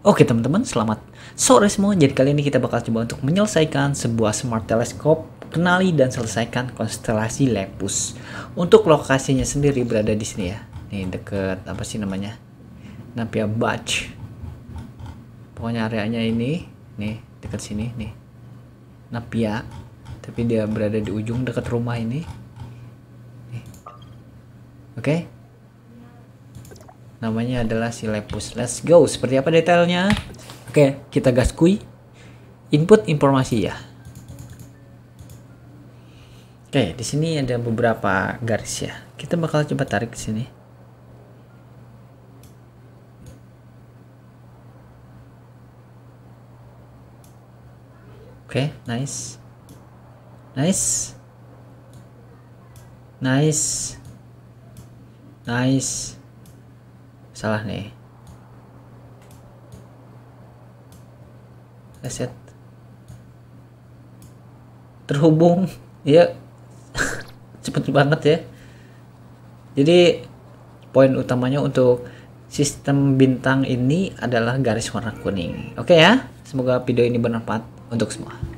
Oke teman-teman, selamat sore semua. Jadi kali ini kita bakal coba untuk menyelesaikan sebuah smart teleskop, kenali dan selesaikan konstelasi Lepus. Untuk lokasinya sendiri berada di sini ya. Nih deket apa sih namanya? Nampia Batch. Pokoknya areanya ini, nih deket sini nih. Nampia, tapi dia berada di ujung deket rumah ini. Oke namanya adalah Silepus. Let's go. Seperti apa detailnya? Oke, kita gas kui Input informasi ya. Oke, di sini ada beberapa garis ya. Kita bakal coba tarik ke sini. Oke, nice. Nice. Nice. Nice salah nih reset terhubung ya cepet banget ya jadi poin utamanya untuk sistem bintang ini adalah garis warna kuning oke ya semoga video ini bermanfaat untuk semua